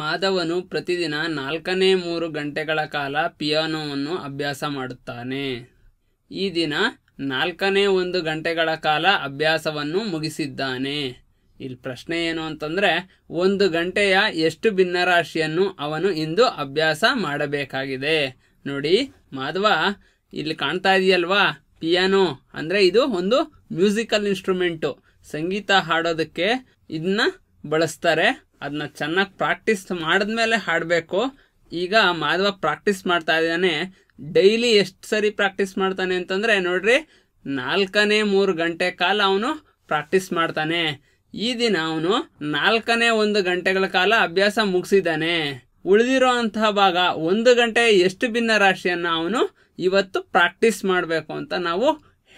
ಮಾಧವನು ಪ್ರತಿದಿನ ನಾಲ್ಕನೇ ಮೂರು ಗಂಟೆಗಳ ಕಾಲ ಪಿಯಾನೋವನ್ನು ಅಭ್ಯಾಸ ಮಾಡುತ್ತಾನೆ ಈ ದಿನ ನಾಲ್ಕನೇ ಒಂದು ಗಂಟೆಗಳ ಕಾಲ ಅಭ್ಯಾಸವನ್ನು ಮುಗಿಸಿದ್ದಾನೆ ಇಲ್ಲಿ ಪ್ರಶ್ನೆ ಏನು ಅಂತಂದರೆ ಒಂದು ಗಂಟೆಯ ಎಷ್ಟು ಭಿನ್ನರಾಶಿಯನ್ನು ಅವನು ಇಂದು ಅಭ್ಯಾಸ ಮಾಡಬೇಕಾಗಿದೆ ನೋಡಿ ಮಾಧವ ಇಲ್ಲಿ ಕಾಣ್ತಾ ಇದೆಯಲ್ವಾ ಪಿಯಾನೋ ಅಂದರೆ ಇದು ಒಂದು ಮ್ಯೂಸಿಕಲ್ ಇನ್ಸ್ಟ್ರೂಮೆಂಟು ಸಂಗೀತ ಹಾಡೋದಕ್ಕೆ ಇದನ್ನ ಬಳಸ್ತಾರೆ ಅದನ್ನ ಚೆನ್ನಾಗಿ ಪ್ರಾಕ್ಟೀಸ್ ಮಾಡಿದ್ಮೇಲೆ ಹಾಡಬೇಕು ಈಗ ಮಾಧವ ಪ್ರಾಕ್ಟೀಸ್ ಮಾಡ್ತಾ ಇದ್ದಾನೆ ಡೈಲಿ ಎಷ್ಟು ಸರಿ ಪ್ರಾಕ್ಟೀಸ್ ಮಾಡ್ತಾನೆ ಅಂತಂದರೆ ನೋಡ್ರಿ ನಾಲ್ಕನೇ ಮೂರು ಗಂಟೆ ಕಾಲ ಅವನು ಪ್ರಾಕ್ಟೀಸ್ ಮಾಡ್ತಾನೆ ಈ ದಿನ ಅವನು ನಾಲ್ಕನೇ ಒಂದು ಗಂಟೆಗಳ ಕಾಲ ಅಭ್ಯಾಸ ಮುಗಿಸಿದ್ದಾನೆ ಉಳಿದಿರೋ ಅಂತಹ ಭಾಗ ಒಂದು ಗಂಟೆ ಎಷ್ಟು ಭಿನ್ನ ರಾಶಿಯನ್ನು ಅವನು ಇವತ್ತು ಪ್ರಾಕ್ಟೀಸ್ ಮಾಡಬೇಕು ಅಂತ ನಾವು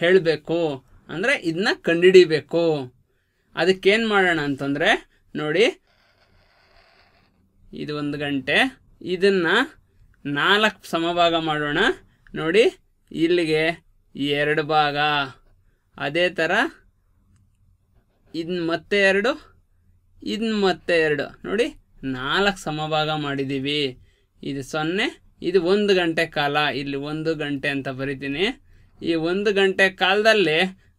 ಹೇಳಬೇಕು ಅಂದರೆ ಇದನ್ನ ಕಂಡುಹಿಡಿಬೇಕು ಅದಕ್ಕೇನು ಮಾಡೋಣ ಅಂತಂದರೆ ನೋಡಿ ಇದು ಒಂದು ಗಂಟೆ ಇದನ್ನು ನಾಲ್ಕು ಸಮಭಾಗ ಮಾಡೋಣ ನೋಡಿ ಇಲ್ಲಿಗೆ ಎರಡು ಭಾಗ ಅದೇ ಥರ ಇದನ್ನ ಮತ್ತೆ ಎರಡು ಇದನ್ನ ಮತ್ತೆ ಎರಡು ನೋಡಿ ನಾಲ್ಕು ಸಮಭಾಗ ಮಾಡಿದ್ದೀವಿ ಇದು ಸೊನ್ನೆ ಇದು ಒಂದು ಗಂಟೆ ಕಾಲ ಇಲ್ಲಿ ಒಂದು ಗಂಟೆ ಅಂತ ಬರಿತೀನಿ ಈ ಒಂದು ಗಂಟೆ ಕಾಲದಲ್ಲಿ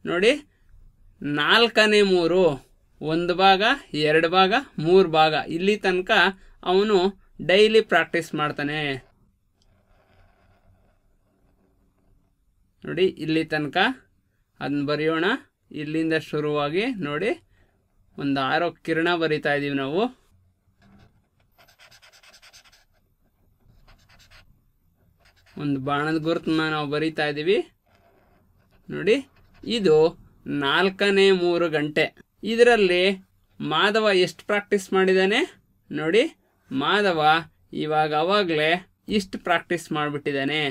ನೋಡಿ ನಾಲ್ಕನೇ ಮೂರು ಒಂದು ಭಾಗ ಎರಡು ಭಾಗ ಮೂರು ಭಾಗ ಇಲ್ಲಿ ತನಕ ಅವನು ಡೈಲಿ ಪ್ರಾಕ್ಟೀಸ್ ಮಾಡ್ತಾನೆ ನೋಡಿ ಇಲ್ಲಿ ತನಕ ಅದನ್ನ ಬರೆಯೋಣ ಇಲ್ಲಿಂದ ಶುರುವಾಗಿ ನೋಡಿ ಒಂದು ಆರೋ ಕಿರಣ ಬರಿತಾ ಇದ್ದೀವಿ ನಾವು ಒಂದು ಬಾಣದ ಗುರುತನ್ನ ನಾವು ಬರಿತಾ ಇದ್ದೀವಿ ನೋಡಿ ಇದು ನಾಲ್ಕನೇ ಮೂರು ಗಂಟೆ ಇದರಲ್ಲಿ ಮಾಧವ ಎಷ್ಟು ಪ್ರಾಕ್ಟೀಸ್ ಮಾಡಿದ್ದಾನೆ ನೋಡಿ ಮಾಧವ ಇವಾಗ ಅವಾಗಲೇ ಇಷ್ಟು ಪ್ರಾಕ್ಟೀಸ್ ಮಾಡಿಬಿಟ್ಟಿದ್ದಾನೆ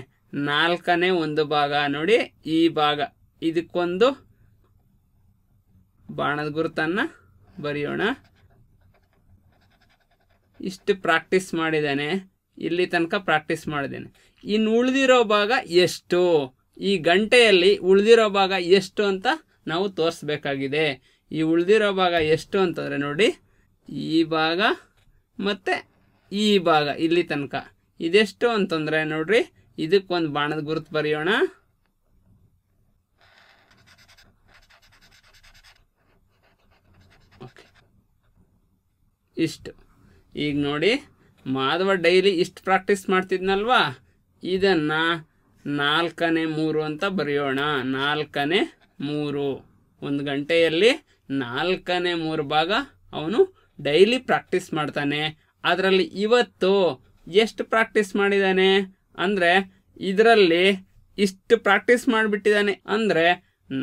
ನಾಲ್ಕನೇ ಒಂದು ಭಾಗ ನೋಡಿ ಈ ಭಾಗ ಇದಕ್ಕೊಂದು ಬಾಣದ ಗುರುತನ್ನು ಬರೆಯೋಣ ಇಷ್ಟು ಪ್ರಾಕ್ಟೀಸ್ ಮಾಡಿದ್ದಾನೆ ಇಲ್ಲಿ ತನಕ ಪ್ರಾಕ್ಟೀಸ್ ಮಾಡಿದ್ದೇನೆ ಇನ್ನು ಉಳಿದಿರೋ ಭಾಗ ಎಷ್ಟು ಈ ಗಂಟೆಯಲ್ಲಿ ಉಳಿದಿರೋ ಭಾಗ ಎಷ್ಟು ಅಂತ ನಾವು ತೋರಿಸ್ಬೇಕಾಗಿದೆ ಈ ಉಳಿದಿರೋ ಭಾಗ ಎಷ್ಟು ಅಂತಂದರೆ ನೋಡಿ ಈ ಭಾಗ ಮತ್ತು ಈ ಭಾಗ ಇಲ್ಲಿ ತನಕ ಇದೆಷ್ಟು ಅಂತಂದರೆ ಇದಕ್ಕೆ ಇದಕ್ಕೊಂದು ಬಾಣದ ಗುರುತು ಬರೆಯೋಣ ಓಕೆ ಇಷ್ಟು ಈಗ ನೋಡಿ ಮಾಧವ ಡೈಲಿ ಇಷ್ಟು ಪ್ರಾಕ್ಟೀಸ್ ಮಾಡ್ತಿದ್ನಲ್ವಾ ಇದನ್ನು ನಾಲ್ಕನೇ ಮೂರು ಅಂತ ಬರೆಯೋಣ ನಾಲ್ಕನೇ ಮೂರು ಒಂದು ಗಂಟೆಯಲ್ಲಿ ನಾಲ್ಕನೇ ಮೂರು ಭಾಗ ಅವನು ಡೈಲಿ ಪ್ರಾಕ್ಟೀಸ್ ಮಾಡ್ತಾನೆ ಅದರಲ್ಲಿ ಇವತ್ತು ಎಷ್ಟು ಪ್ರಾಕ್ಟೀಸ್ ಮಾಡಿದ್ದಾನೆ ಅಂದರೆ ಇದರಲ್ಲಿ ಇಷ್ಟು ಪ್ರಾಕ್ಟೀಸ್ ಮಾಡಿಬಿಟ್ಟಿದ್ದಾನೆ ಅಂದರೆ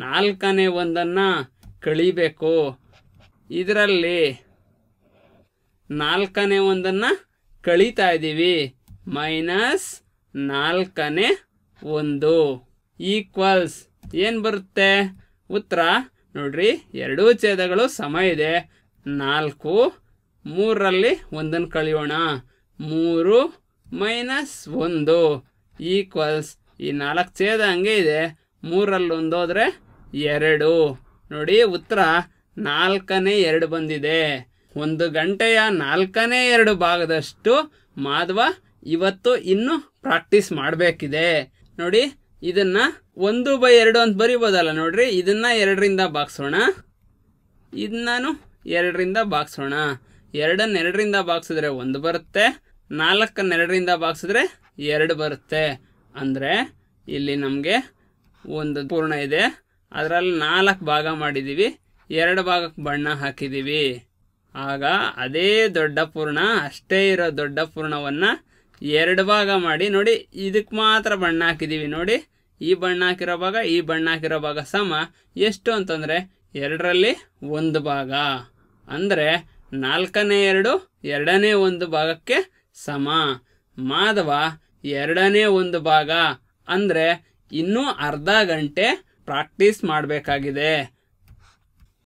ನಾಲ್ಕನೇ ಒಂದನ್ನು ಕಳಿಬೇಕು ಇದರಲ್ಲಿ ನಾಲ್ಕನೇ ಒಂದನ್ನು ಕಳೀತಾ ಇದ್ದೀವಿ ಮೈನಸ್ ನಾಲ್ಕನೇ ಒಂದು ಈಕ್ವಲ್ಸ್ ಏನು ಬರುತ್ತೆ ಉತ್ತರ ನೋಡ್ರಿ ಎರಡೂ ಛೇದಗಳು ಸಮ ಇದೆ ನಾಲ್ಕು ಮೂರರಲ್ಲಿ ಒಂದನ್ನು ಕಳಿಯೋಣ ಮೂರು ಮೈನಸ್ ಒಂದು ಈಕ್ವಲ್ಸ್ ಈ ನಾಲ್ಕು ಛೇದ ಹಂಗೆ ಇದೆ ಮೂರಲ್ಲಿ ಒಂದೋದ್ರೆ ಎರಡು ನೋಡಿ ಉತ್ತರ ನಾಲ್ಕನೇ ಎರಡು ಬಂದಿದೆ ಒಂದು ಗಂಟೆಯ ನಾಲ್ಕನೇ ಎರಡು ಭಾಗದಷ್ಟು ಮಾಧವ ಇವತ್ತು ಇನ್ನೂ ಪ್ರಾಕ್ಟೀಸ್ ಮಾಡಬೇಕಿದೆ ನೋಡಿ ಇದನ್ನು ಒಂದು ಬೈ ಎರಡು ಅಂತ ಬರಿಬೋದಲ್ಲ ನೋಡ್ರಿ ಇದನ್ನ ಎರಡರಿಂದ ಬಾಗಿಸೋಣ ಇದನ್ನೂ ಎರಡರಿಂದ ಬಾಗಿಸೋಣ ಎರಡನ್ನ ಎರಡರಿಂದ ಬಾಗಿಸಿದ್ರೆ ಒಂದು ಬರುತ್ತೆ ನಾಲ್ಕನ್ನ ಎರಡರಿಂದ ಬಾಗಿಸಿದ್ರೆ ಎರಡು ಬರುತ್ತೆ ಅಂದರೆ ಇಲ್ಲಿ ನಮಗೆ ಒಂದು ಪೂರ್ಣ ಇದೆ ಅದರಲ್ಲಿ ನಾಲ್ಕು ಭಾಗ ಮಾಡಿದ್ದೀವಿ ಎರಡು ಭಾಗಕ್ಕೆ ಬಣ್ಣ ಹಾಕಿದ್ದೀವಿ ಆಗ ಅದೇ ದೊಡ್ಡ ಪೂರ್ಣ ಅಷ್ಟೇ ಇರೋ ದೊಡ್ಡ ಪೂರ್ಣವನ್ನು ಎರಡು ಭಾಗ ಮಾಡಿ ನೋಡಿ ಇದಕ್ಕೆ ಮಾತ್ರ ಬಣ್ಣ ಹಾಕಿದ್ದೀವಿ ನೋಡಿ ಈ ಬಣ್ಣ ಹಾಕಿರೋ ಭಾಗ ಈ ಬಣ್ಣ ಹಾಕಿರೋ ಭಾಗ ಸಮ ಎಷ್ಟು ಅಂತಂದರೆ ಎರಡರಲ್ಲಿ ಒಂದು ಭಾಗ ಅಂದ್ರೆ ನಾಲ್ಕನೇ ಎರಡು ಎರಡನೇ ಒಂದು ಭಾಗಕ್ಕೆ ಸಮ ಮಾಧವ ಎರಡನೇ ಒಂದು ಭಾಗ ಅಂದ್ರೆ ಇನ್ನೂ ಅರ್ಧ ಗಂಟೆ ಪ್ರಾಕ್ಟೀಸ್ ಮಾಡಬೇಕಾಗಿದೆ